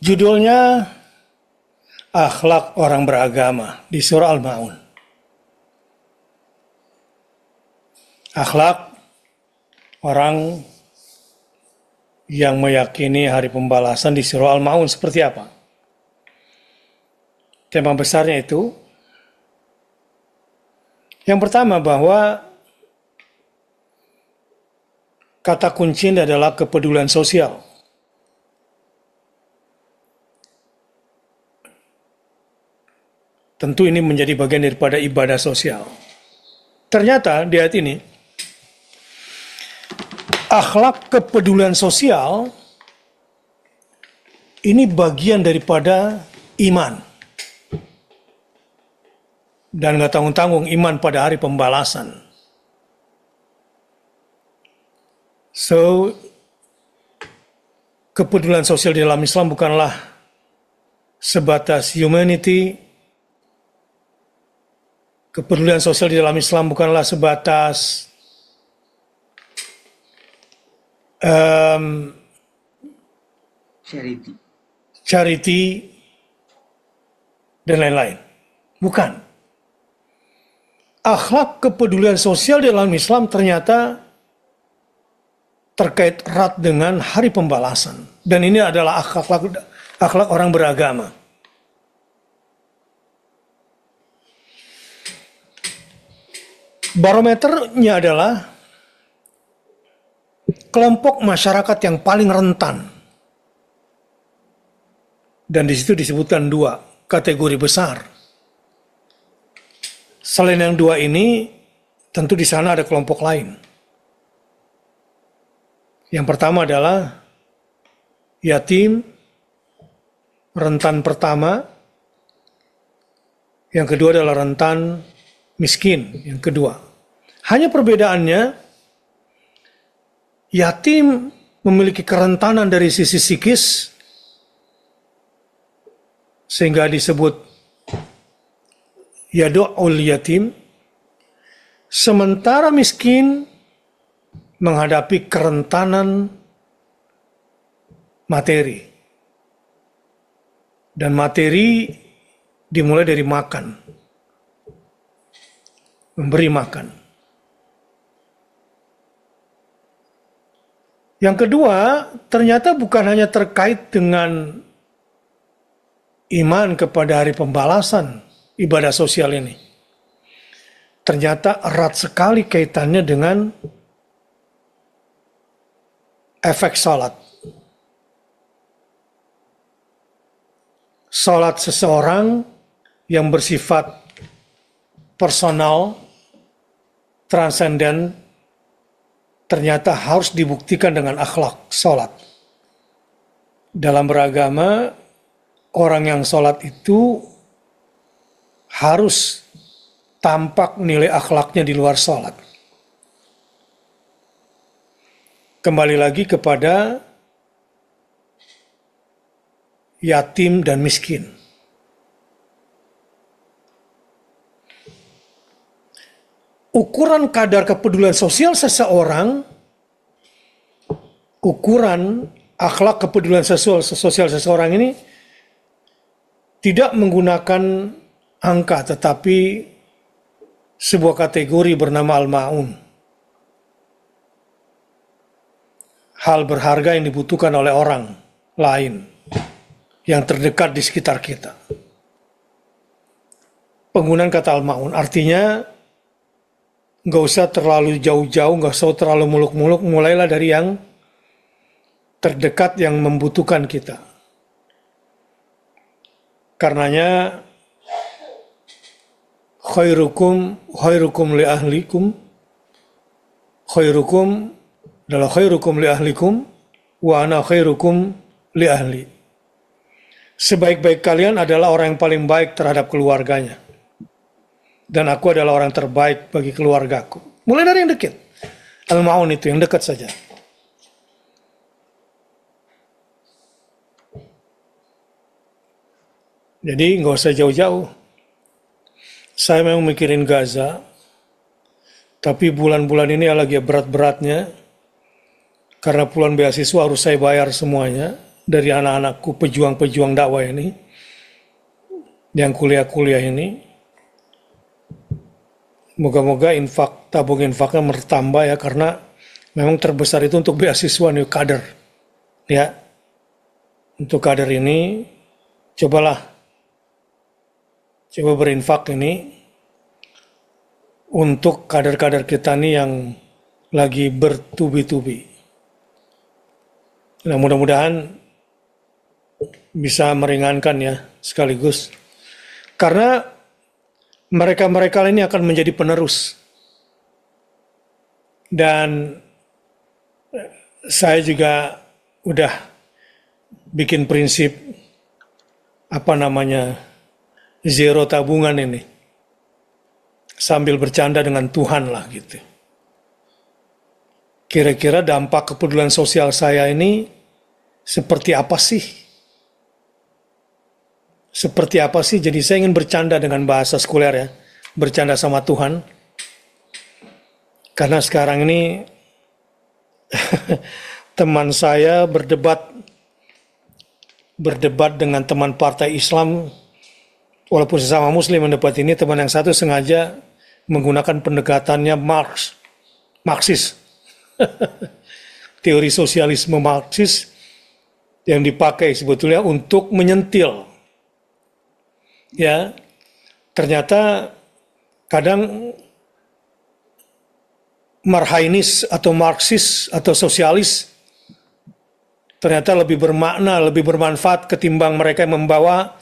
Judulnya Akhlak Orang Beragama di Surah Al-Ma'un. Akhlak orang yang meyakini hari pembalasan di Surah Al-Ma'un seperti apa? Tema besarnya itu yang pertama bahwa kata kunci adalah kepedulian sosial Tentu ini menjadi bagian daripada ibadah sosial. Ternyata di ayat ini, akhlak kepedulian sosial ini bagian daripada iman. Dan gak tanggung-tanggung iman pada hari pembalasan. So, kepedulian sosial di dalam Islam bukanlah sebatas humanity kepedulian sosial di dalam Islam bukanlah sebatas um, charity. charity dan lain-lain. Bukan. Akhlak kepedulian sosial di dalam Islam ternyata terkait erat dengan hari pembalasan. Dan ini adalah akhlak, akhlak orang beragama. Barometernya adalah kelompok masyarakat yang paling rentan. Dan di situ disebutkan dua kategori besar. Selain yang dua ini, tentu di sana ada kelompok lain. Yang pertama adalah yatim, rentan pertama. Yang kedua adalah rentan miskin yang kedua. Hanya perbedaannya yatim memiliki kerentanan dari sisi psikis sehingga disebut yadu'ul yatim sementara miskin menghadapi kerentanan materi dan materi dimulai dari makan memberi makan. Yang kedua, ternyata bukan hanya terkait dengan iman kepada hari pembalasan ibadah sosial ini. Ternyata erat sekali kaitannya dengan efek salat. Salat seseorang yang bersifat personal transenden ternyata harus dibuktikan dengan akhlak sholat. Dalam beragama, orang yang sholat itu harus tampak nilai akhlaknya di luar sholat. Kembali lagi kepada yatim dan miskin. ukuran kadar kepedulian sosial seseorang, ukuran akhlak kepedulian sosial, sosial seseorang ini tidak menggunakan angka, tetapi sebuah kategori bernama al-ma'un. Hal berharga yang dibutuhkan oleh orang lain yang terdekat di sekitar kita. Penggunaan kata al-ma'un artinya nggak usah terlalu jauh-jauh, nggak usah terlalu muluk-muluk, mulailah dari yang terdekat yang membutuhkan kita. Karenanya khairukum khairukum li ahlikum khairukum adalah khairukum li ahlikum wa ana khairukum li ahli. Sebaik-baik kalian adalah orang yang paling baik terhadap keluarganya dan aku adalah orang terbaik bagi keluargaku. Mulai dari yang dekat. Al-Ma'un itu yang dekat saja. Jadi nggak usah jauh-jauh. Saya memang mikirin Gaza, tapi bulan-bulan ini lagi berat-beratnya, karena puluhan beasiswa harus saya bayar semuanya, dari anak-anakku pejuang-pejuang dakwah ini, yang kuliah-kuliah ini, Moga-moga infak tabung infaknya bertambah ya karena memang terbesar itu untuk beasiswa new kader. Ya. Untuk kader ini cobalah coba berinfak ini untuk kader-kader kita nih yang lagi bertubi-tubi. Nah, mudah-mudahan bisa meringankan ya sekaligus. Karena mereka-mereka ini akan menjadi penerus. Dan eh, saya juga udah bikin prinsip apa namanya zero tabungan ini sambil bercanda dengan Tuhan lah gitu. Kira-kira dampak kepedulian sosial saya ini seperti apa sih seperti apa sih? Jadi saya ingin bercanda dengan bahasa sekuler ya, bercanda sama Tuhan. Karena sekarang ini teman saya berdebat berdebat dengan teman partai Islam walaupun sesama muslim mendebat ini teman yang satu sengaja menggunakan pendekatannya Marx Marxis teori sosialisme Marxis yang dipakai sebetulnya untuk menyentil ya ternyata kadang marhainis atau marxis atau sosialis ternyata lebih bermakna, lebih bermanfaat ketimbang mereka yang membawa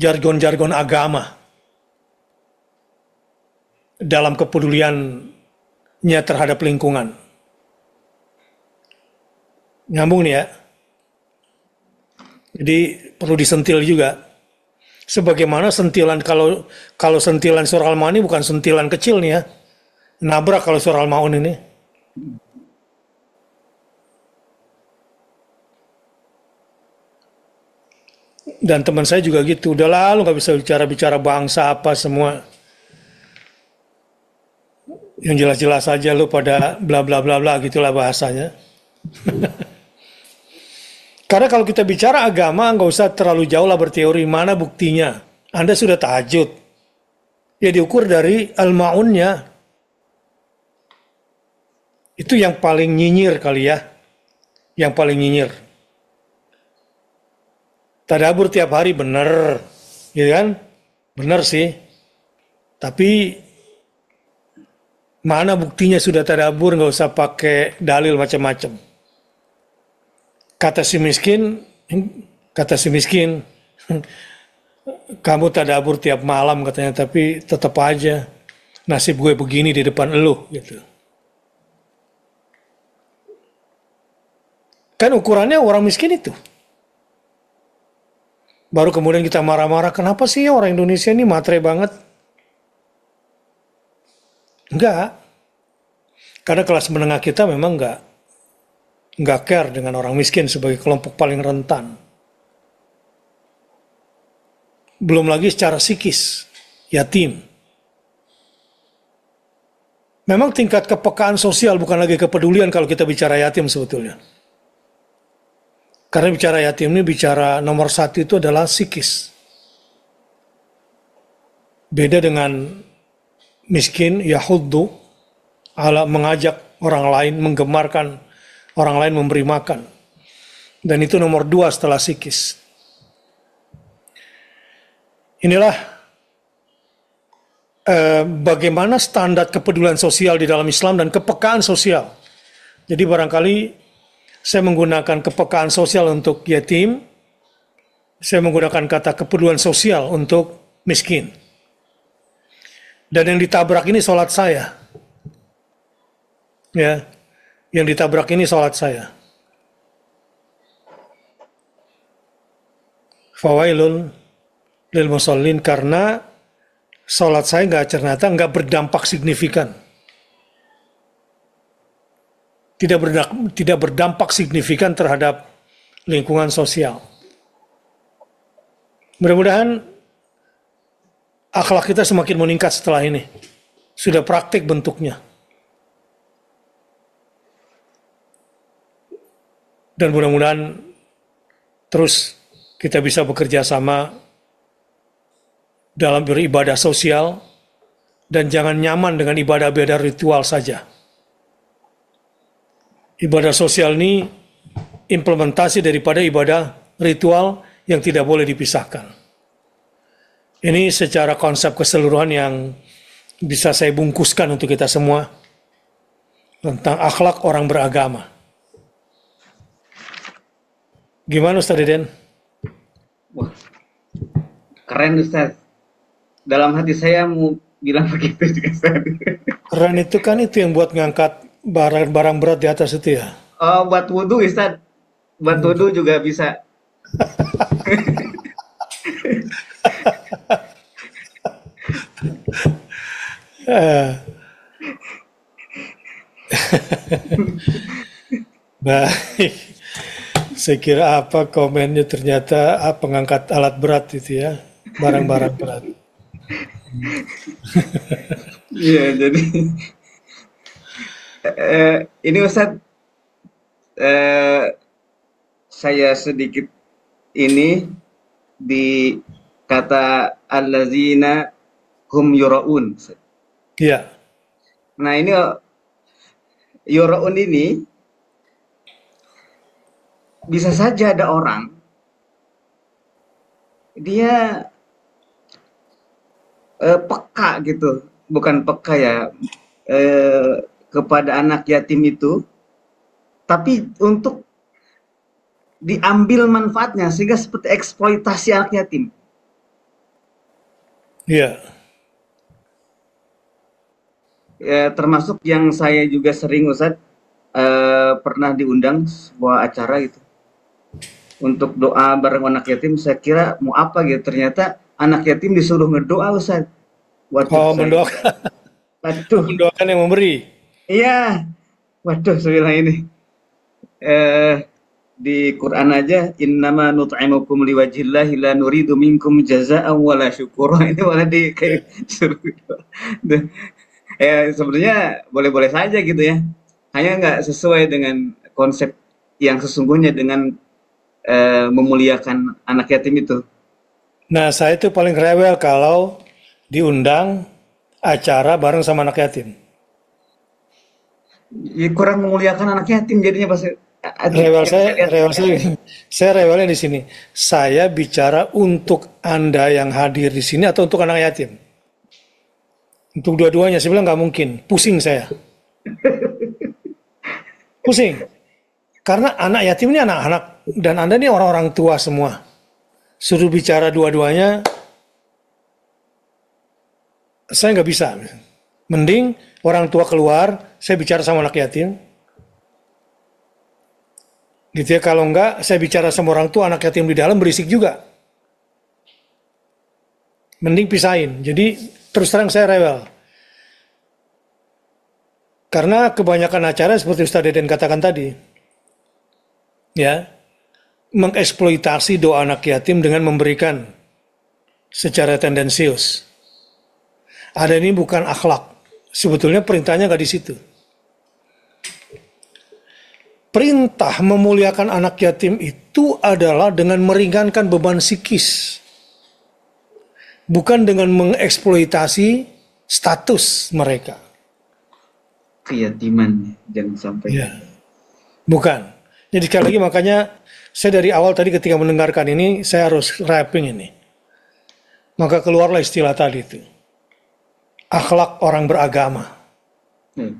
jargon-jargon agama dalam kepeduliannya terhadap lingkungan. Nyambung nih ya. Jadi perlu disentil juga. Sebagaimana sentilan kalau kalau sentilan surah al ini bukan sentilan kecil nih ya. Nabrak kalau surah Al-Maun ini. Dan teman saya juga gitu, udah lalu nggak bisa bicara-bicara bangsa apa semua. Yang jelas-jelas aja lu pada bla bla bla bla gitulah bahasanya. Karena kalau kita bicara agama, nggak usah terlalu jauh lah berteori mana buktinya. Anda sudah tahajud. Ya diukur dari al-ma'unnya. Itu yang paling nyinyir kali ya. Yang paling nyinyir. Tadabur tiap hari bener, Ya kan? Bener sih. Tapi mana buktinya sudah tadabur nggak usah pakai dalil macam-macam. Kata si miskin, kata si miskin, kamu tadabur tiap malam katanya, tapi tetap aja nasib gue begini di depan elu gitu. Kan ukurannya orang miskin itu. Baru kemudian kita marah-marah, kenapa sih orang Indonesia ini matre banget? Enggak. Karena kelas menengah kita memang enggak nggak care dengan orang miskin sebagai kelompok paling rentan. Belum lagi secara psikis, yatim. Memang tingkat kepekaan sosial bukan lagi kepedulian kalau kita bicara yatim sebetulnya. Karena bicara yatim ini bicara nomor satu itu adalah psikis. Beda dengan miskin, Yahuddu, ala mengajak orang lain, menggemarkan orang lain memberi makan. Dan itu nomor dua setelah sikis. Inilah eh, bagaimana standar kepedulian sosial di dalam Islam dan kepekaan sosial. Jadi barangkali saya menggunakan kepekaan sosial untuk yatim, saya menggunakan kata kepedulian sosial untuk miskin. Dan yang ditabrak ini sholat saya. Ya, yang ditabrak ini salat saya. Fawailun lil musallin karena salat saya nggak ternyata nggak berdampak signifikan. Tidak berdampak, tidak berdampak signifikan terhadap lingkungan sosial. Mudah-mudahan akhlak kita semakin meningkat setelah ini. Sudah praktik bentuknya. dan mudah-mudahan terus kita bisa bekerja sama dalam beribadah sosial dan jangan nyaman dengan ibadah-ibadah ritual saja. Ibadah sosial ini implementasi daripada ibadah ritual yang tidak boleh dipisahkan. Ini secara konsep keseluruhan yang bisa saya bungkuskan untuk kita semua tentang akhlak orang beragama. Gimana Ustaz Deden? Wah, keren Ustaz. Dalam hati saya mau bilang begitu juga Ustaz. Keren itu kan itu yang buat ngangkat barang-barang berat di atas itu ya? Oh, buat wudhu Ustaz. Buat hmm. wudhu juga bisa. Baik saya kira apa komennya ternyata ah, pengangkat alat berat itu ya barang-barang berat iya jadi eh, ini Ustaz eh, saya sedikit ini di kata allazina hum yuraun. Iya. Nah ini yuraun ini bisa saja ada orang dia eh, peka gitu, bukan peka ya eh, kepada anak yatim itu, tapi untuk diambil manfaatnya sehingga seperti eksploitasi anak yatim. Iya. Yeah. Ya, termasuk yang saya juga sering Ustaz eh, pernah diundang sebuah acara gitu untuk doa bareng anak yatim saya kira mau apa gitu ternyata anak yatim disuruh ngedoa Ustaz. Waduh, oh, mendoakan. Waduh. Mendoakan yang memberi. Iya. Waduh, sebilang ini. Eh, di Quran aja innama nut'imukum liwajhillahi la nuridu minkum jazaa'an la syukura ini malah di kayak iya. suruh eh ya, sebenarnya boleh-boleh saja gitu ya hanya nggak sesuai dengan konsep yang sesungguhnya dengan Eh, memuliakan anak yatim itu. Nah, saya itu paling rewel kalau diundang acara bareng sama anak yatim. Ya, kurang memuliakan anak yatim jadinya pasti. rewel ya, saya, ya, rewel ya. saya, saya rewelnya di sini. Saya bicara untuk anda yang hadir di sini atau untuk anak yatim. Untuk dua-duanya, saya bilang nggak mungkin. Pusing saya. Pusing. Karena anak yatim ini anak-anak dan Anda ini orang-orang tua semua. Suruh bicara dua-duanya, saya nggak bisa. Mending orang tua keluar, saya bicara sama anak yatim. Gitu ya, kalau nggak saya bicara sama orang tua, anak yatim di dalam berisik juga. Mending pisahin. Jadi terus terang saya rewel. Karena kebanyakan acara seperti Ustaz Deden katakan tadi, ya mengeksploitasi doa anak yatim dengan memberikan secara tendensius. Ada ini bukan akhlak. Sebetulnya perintahnya nggak di situ. Perintah memuliakan anak yatim itu adalah dengan meringankan beban psikis. Bukan dengan mengeksploitasi status mereka. Keyatiman jangan sampai. Ya. Bukan jadi sekali lagi makanya saya dari awal tadi ketika mendengarkan ini saya harus wrapping ini. Maka keluarlah istilah tadi itu. Akhlak orang beragama. Hmm.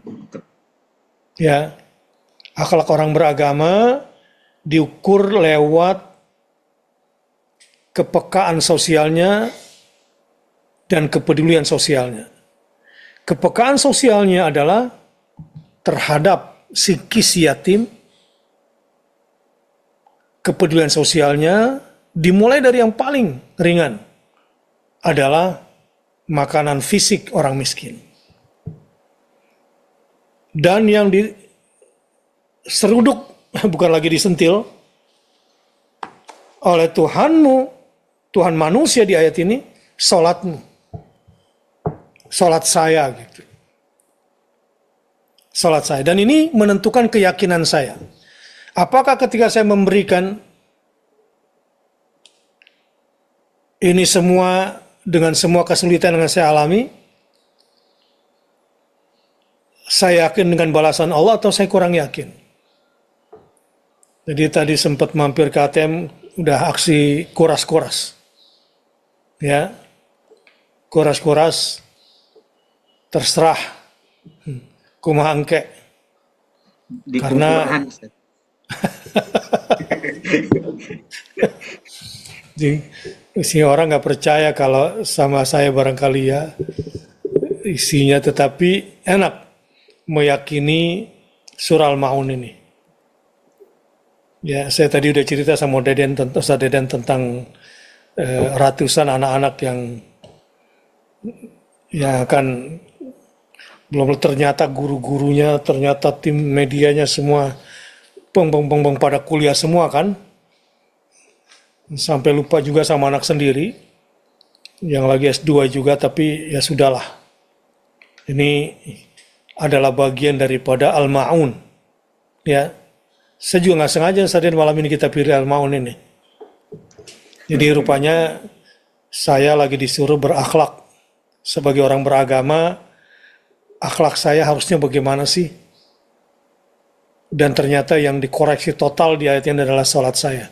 Ya. Akhlak orang beragama diukur lewat kepekaan sosialnya dan kepedulian sosialnya. Kepekaan sosialnya adalah terhadap psikis yatim, kepedulian sosialnya dimulai dari yang paling ringan adalah makanan fisik orang miskin. Dan yang di seruduk bukan lagi disentil oleh Tuhanmu, Tuhan manusia di ayat ini, solatmu, salat saya gitu, solat saya. Dan ini menentukan keyakinan saya. Apakah ketika saya memberikan ini semua dengan semua kesulitan yang saya alami, saya yakin dengan balasan Allah atau saya kurang yakin? Jadi tadi sempat mampir ke ATM, udah aksi kuras-kuras. Ya, kuras-kuras, terserah, hmm, kumahangke. Karena Jadi si orang nggak percaya kalau sama saya barangkali ya isinya tetapi enak meyakini surah al-maun ini ya saya tadi udah cerita sama Deden tentang Ustaz Deden tentang eh, ratusan anak-anak yang ya akan belum ternyata guru-gurunya ternyata tim medianya semua beng beng beng beng pada kuliah semua kan sampai lupa juga sama anak sendiri yang lagi S2 juga tapi ya sudahlah ini adalah bagian daripada al-ma'un ya saya juga nggak sengaja saat malam ini kita pilih al-ma'un ini jadi rupanya saya lagi disuruh berakhlak sebagai orang beragama akhlak saya harusnya bagaimana sih dan ternyata yang dikoreksi total di ayat ini adalah sholat saya.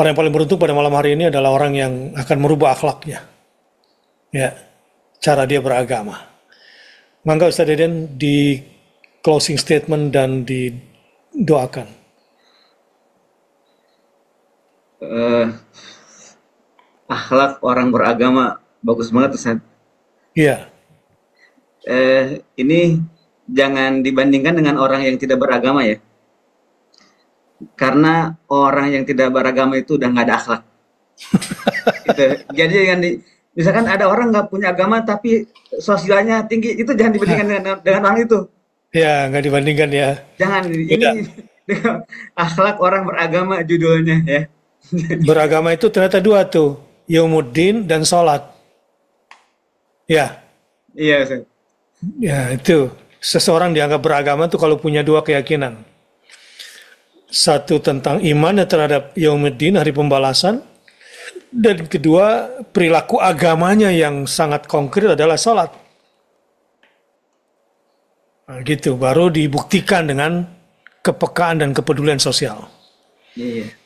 Orang yang paling beruntung pada malam hari ini adalah orang yang akan merubah akhlaknya. Ya, cara dia beragama. Mangga Ustaz Deden di closing statement dan didoakan. Uh, akhlak orang beragama bagus banget Ustaz. Iya. Yeah. Uh, ini jangan dibandingkan dengan orang yang tidak beragama ya. Karena orang yang tidak beragama itu udah nggak ada akhlak. gitu. Jadi yang di, misalkan ada orang nggak punya agama tapi sosialnya tinggi, itu jangan dibandingkan dengan, dengan orang itu. Ya, nggak dibandingkan ya. Jangan. Tidak. Ini akhlak orang beragama judulnya ya. beragama itu ternyata dua tuh, yomudin dan sholat. Ya. Iya, Ya, itu seseorang dianggap beragama itu kalau punya dua keyakinan. Satu tentang imannya terhadap Yaumuddin, hari pembalasan, dan kedua perilaku agamanya yang sangat konkret adalah sholat. Nah, gitu, baru dibuktikan dengan kepekaan dan kepedulian sosial. Iya.